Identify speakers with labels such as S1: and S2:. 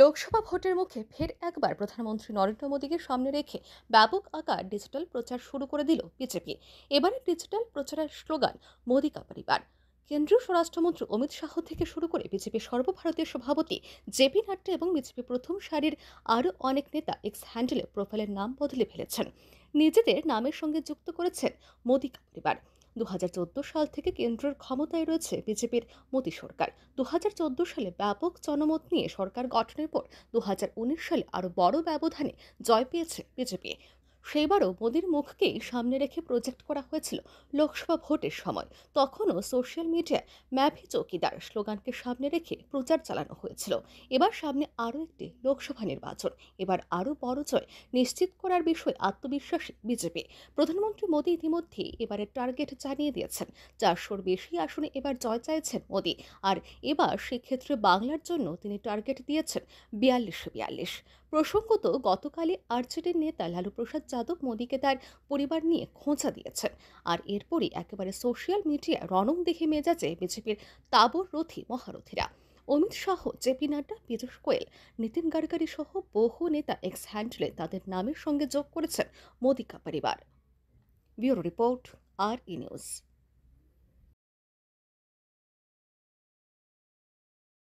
S1: লোকসভা ভোটের মুখে ফের একবার প্রধানমন্ত্রী নরেন্দ্র মোদীকে সামনে রেখে ব্যাপক আকার ডিজিটাল প্রচার শুরু করে দিল বিজেপি এবারে ডিজিটাল প্রচারের স্লোগান মোদী কা পরিবার কেন্দ্রীয় স্বরাষ্ট্রমন্ত্রী অমিত শাহ থেকে শুরু করে বিজেপির সর্বভারতীয় সভাপতি জেপি নাড্ডা এবং বিজেপি প্রথম সারির আরও অনেক নেতা এক্স হ্যান্ডেলে প্রোফাইলের নাম বদলে ফেলেছেন নিজেদের নামের সঙ্গে যুক্ত করেছেন মোদী পরিবার দু সাল থেকে কেন্দ্রের ক্ষমতায় রয়েছে বিজেপির মোদী সরকার দু সালে ব্যাপক জনমত নিয়ে সরকার গঠনের পর দু সালে আরও বড় ব্যবধানে জয় পেয়েছে বিজেপি সেইবারও মোদীর মুখকেই সামনে রেখে প্রজেক্ট করা হয়েছিল লোকসভা ভোটের সময় তখনও সোশ্যাল মিডিয়ায় ম্যাভি চৌকিদার স্লোগানকে সামনে রেখে প্রচার চালানো হয়েছিল এবার সামনে আরও একটি লোকসভা নির্বাচন এবার আরও বড় জয় নিশ্চিত করার বিষয়ে আত্মবিশ্বাসী বিজেপি প্রধানমন্ত্রী মোদী ইতিমধ্যেই এবারের টার্গেট জানিয়ে দিয়েছেন চারশোর বেশি আসনে এবার জয় চাইছেন মোদী আর এবার সেক্ষেত্রে বাংলার জন্য তিনি টার্গেট দিয়েছেন বিয়াল্লিশশো বিয়াল্লিশ প্রসঙ্গত গতকালই আর্জেন্টির নেতা লালু প্রসাদ যাদব মোদীকে তার পরিবার নিয়ে খোঁচা দিয়েছেন আর এরপরই একেবারে সোশ্যাল মিডিয়ায় রণং দেখে মেজাজে বিজেপির তাবর রথী মহারথীরা অমিত শাহ পি নাড্ডা পীযুষ গোয়েল নীতিন গাডকারি সহ বহু নেতা এক্স হ্যান্ডলে তাদের নামের সঙ্গে যোগ করেছেন মোদিকা পরিবার bureau report R E news